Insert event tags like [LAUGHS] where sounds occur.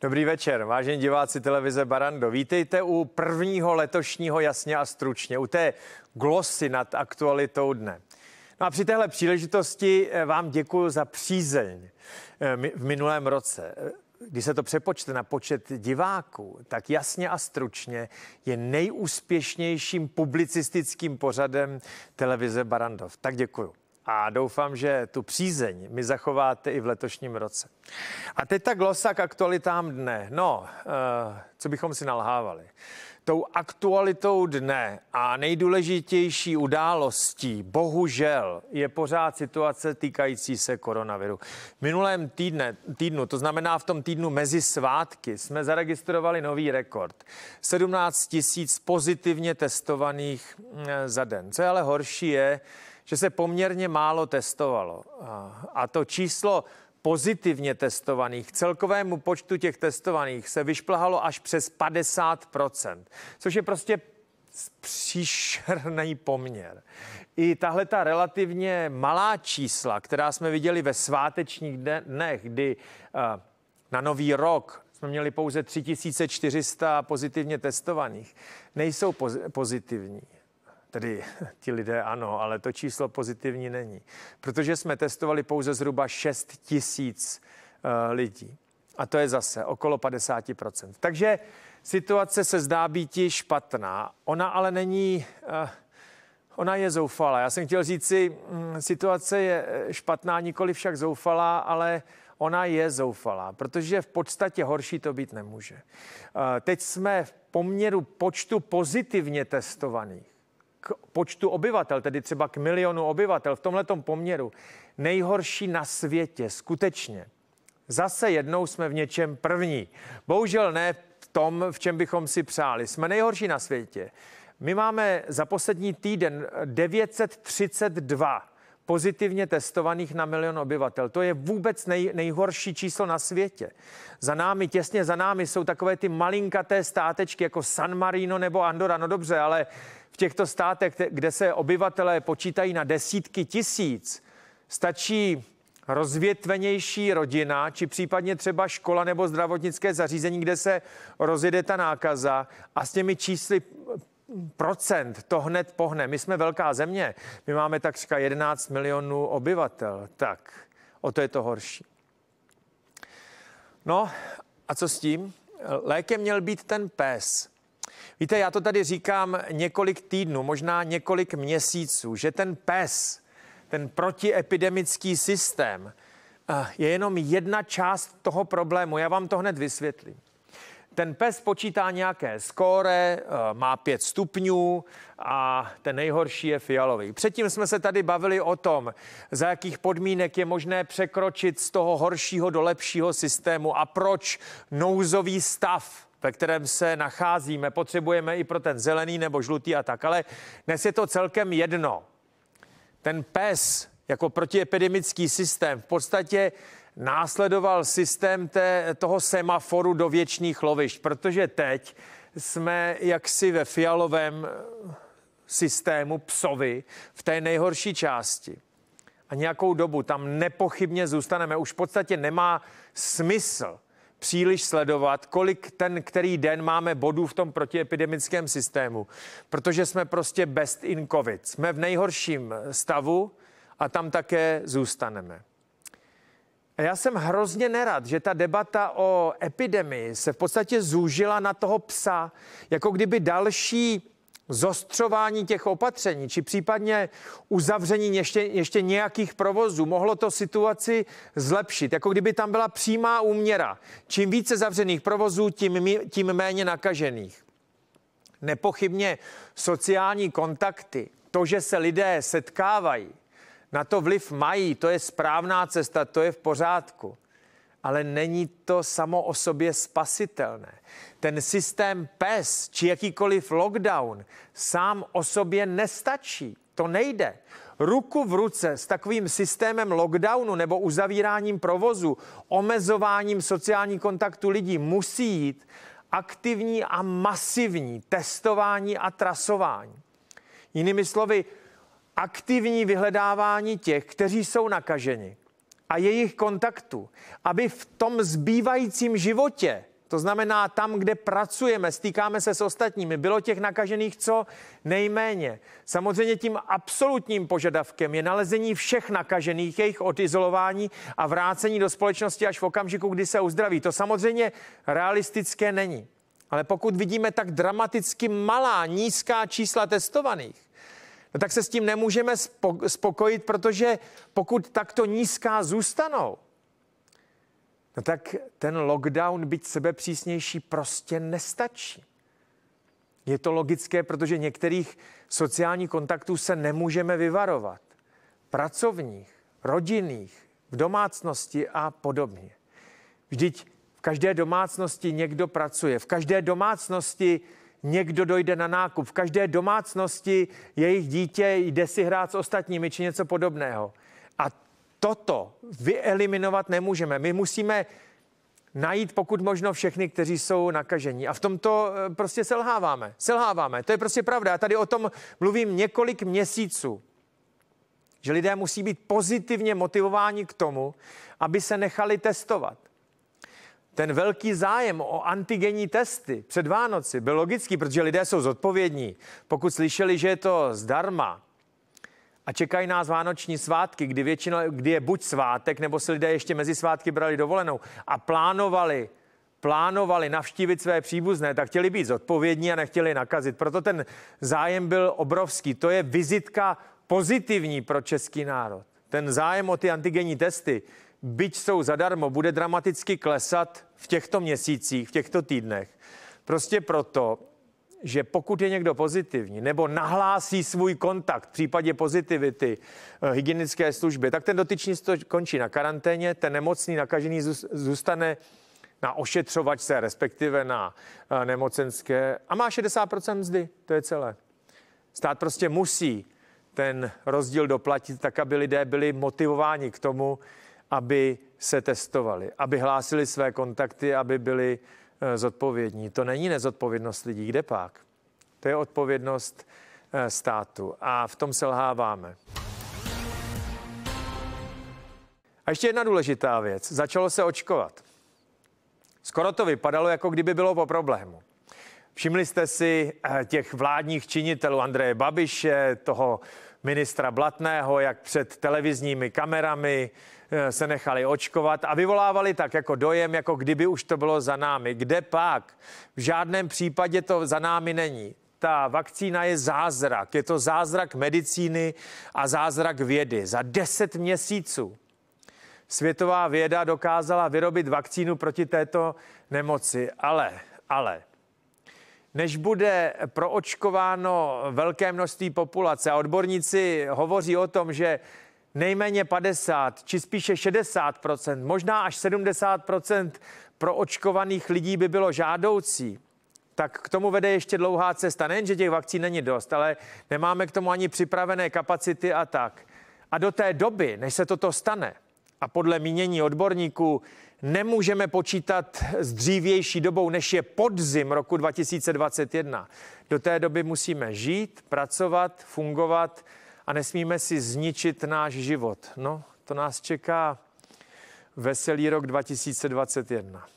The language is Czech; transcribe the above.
Dobrý večer, vážení diváci televize Barando. Vítejte u prvního letošního jasně a stručně, u té glosy nad aktualitou dne. No a při téhle příležitosti eh, vám děkuji za přízeň eh, v minulém roce. Eh, když se to přepočte na počet diváků, tak jasně a stručně je nejúspěšnějším publicistickým pořadem televize Barandov. Tak děkuji a doufám, že tu přízeň mi zachováte i v letošním roce. A teď ta glosa k aktualitám dne. No, eh, co bychom si nalhávali? Tou aktualitou dne a nejdůležitější událostí, bohužel, je pořád situace týkající se koronaviru. V minulém týdne, týdnu, to znamená v tom týdnu mezi svátky, jsme zaregistrovali nový rekord. 17 000 pozitivně testovaných mm, za den. Co je ale horší je, že se poměrně málo testovalo. A to číslo pozitivně testovaných, celkovému počtu těch testovaných se vyšplhalo až přes 50%, což je prostě příšerný poměr. I tahle ta relativně malá čísla, která jsme viděli ve svátečních dnech, kdy na nový rok jsme měli pouze 3400 pozitivně testovaných, nejsou pozitivní tedy [LAUGHS] ti lidé ano, ale to číslo pozitivní není, protože jsme testovali pouze zhruba 6 tisíc eh, lidí. A to je zase okolo 50%. Takže situace se zdá být špatná. Ona ale není, eh, ona je zoufalá. Já jsem chtěl říct si, mm, situace je eh, špatná, nikoli však zoufalá, ale ona je zoufalá, protože v podstatě horší to být nemůže. Teď jsme v poměru počtu pozitivně testovaných k počtu obyvatel, tedy třeba k milionu obyvatel v tomhle poměru, nejhorší na světě, skutečně. Zase jednou jsme v něčem první. Bohužel ne v tom, v čem bychom si přáli. Jsme nejhorší na světě. My máme za poslední týden 932 pozitivně testovaných na milion obyvatel. To je vůbec nej, nejhorší číslo na světě. Za námi, těsně za námi jsou takové ty malinkaté státečky jako San Marino nebo Andorra. No dobře, ale v těchto státech, kde se obyvatelé počítají na desítky tisíc, stačí rozvětvenější rodina, či případně třeba škola nebo zdravotnické zařízení, kde se rozjede ta nákaza a s těmi čísly procent to hned pohne. My jsme velká země, my máme takřka 11 milionů obyvatel, tak o to je to horší. No a co s tím? Lékem měl být ten pes. Víte, já to tady říkám několik týdnů, možná několik měsíců, že ten pes, ten protiepidemický systém, eh, je jenom jedna část toho problému. Já vám to hned vysvětlím. Ten pes počítá nějaké skóre, eh, má pět stupňů a ten nejhorší je fialový. Předtím jsme se tady bavili o tom, za jakých podmínek je možné překročit z toho horšího do lepšího systému a proč nouzový stav ve kterém se nacházíme, potřebujeme i pro ten zelený nebo žlutý a tak, ale dnes je to celkem jedno. Ten pes jako protiepidemický systém v podstatě následoval systém té, toho semaforu do věčných lovišť, protože teď jsme jaksi ve fialovém eh, systému psovi v té nejhorší části. A nějakou dobu tam nepochybně zůstaneme. Už v podstatě nemá smysl příliš sledovat, kolik ten, který den máme bodů v tom protiepidemickém systému, protože jsme prostě best in covid. Jsme v nejhorším stavu a tam také zůstaneme. A já jsem hrozně nerad, že ta debata o epidemii se v podstatě zúžila na toho psa, jako kdyby další zostřování těch opatření, či případně uzavření ještě, ještě nějakých provozů, mohlo to situaci zlepšit. Jako kdyby tam byla přímá úměra. Čím více zavřených provozů, tím, tím méně nakažených. Nepochybně sociální kontakty, to, že se lidé setkávají, na to vliv mají, to je správná cesta, to je v pořádku. Ale není to samo o sobě spasitelné. Ten systém PES či jakýkoliv lockdown sám o sobě nestačí. To nejde. Ruku v ruce s takovým systémem lockdownu nebo uzavíráním provozu, omezováním sociální kontaktu lidí musí jít aktivní a masivní testování a trasování. Jinými slovy, aktivní vyhledávání těch, kteří jsou nakaženi a jejich kontaktu, aby v tom zbývajícím životě, to znamená tam, kde pracujeme, stýkáme se s ostatními, bylo těch nakažených co nejméně. Samozřejmě tím absolutním požadavkem je nalezení všech nakažených, jejich odizolování a vrácení do společnosti až v okamžiku, kdy se uzdraví. To samozřejmě realistické není. Ale pokud vidíme tak dramaticky malá, nízká čísla testovaných, no tak se s tím nemůžeme spokojit, protože pokud takto nízká zůstanou, no tak ten lockdown, byť sebe přísnější, prostě nestačí. Je to logické, protože některých sociálních kontaktů se nemůžeme vyvarovat. Pracovních, rodinných, v domácnosti a podobně. Vždyť v každé domácnosti někdo pracuje, v každé domácnosti někdo dojde na nákup. V každé domácnosti jejich dítě jde si hrát s ostatními či něco podobného. A toto vyeliminovat nemůžeme. My musíme najít pokud možno všechny, kteří jsou nakažení. A v tomto eh, prostě selháváme. Selháváme. To je prostě pravda. Já tady o tom mluvím několik měsíců. Že lidé musí být pozitivně motivováni k tomu, aby se nechali testovat ten velký zájem o antigenní testy před Vánoci byl logický, protože lidé jsou zodpovědní. Pokud slyšeli, že je to zdarma a čekají nás vánoční svátky, kdy, většinou, kdy je buď svátek, nebo si lidé ještě mezi svátky brali dovolenou a plánovali plánovali navštívit své příbuzné, tak chtěli být zodpovědní a nechtěli nakazit. Proto ten zájem byl obrovský. To je vizitka pozitivní pro český národ. Ten zájem o ty antigenní testy, byť jsou zadarmo, bude dramaticky klesat v těchto měsících, v těchto týdnech. Prostě proto, že pokud je někdo pozitivní nebo nahlásí svůj kontakt v případě pozitivity eh, hygienické služby, tak ten dotyčný končí na karanténě, ten nemocný nakažený zůstane na ošetřovačce, respektive na eh, nemocenské a má 60% mzdy, to je celé. Stát prostě musí ten rozdíl doplatit tak, aby lidé byli motivováni k tomu, aby se testovali, aby hlásili své kontakty, aby byli eh, zodpovědní. To není nezodpovědnost lidí, kde pak? To je odpovědnost eh, státu a v tom selháváme. A ještě jedna důležitá věc. Začalo se očkovat. Skoro to vypadalo, jako kdyby bylo po problému. Všimli jste si eh, těch vládních činitelů Andreje Babiše, toho ministra Blatného, jak před televizními kamerami eh, se nechali očkovat a vyvolávali tak jako dojem, jako kdyby už to bylo za námi. Kde pak? V žádném případě to za námi není. Ta vakcína je zázrak. Je to zázrak medicíny a zázrak vědy. Za deset měsíců světová věda dokázala vyrobit vakcínu proti této nemoci. Ale, ale, než bude proočkováno velké množství populace. A odborníci hovoří o tom, že nejméně 50, či spíše 60 možná až 70 proočkovaných lidí by bylo žádoucí, tak k tomu vede ještě dlouhá cesta. Nejen, že těch vakcín není dost, ale nemáme k tomu ani připravené kapacity a tak. A do té doby, než se toto stane, a podle mínění odborníků nemůžeme počítat s dřívější dobou, než je podzim roku 2021. Do té doby musíme žít, pracovat, fungovat a nesmíme si zničit náš život. No, to nás čeká veselý rok 2021.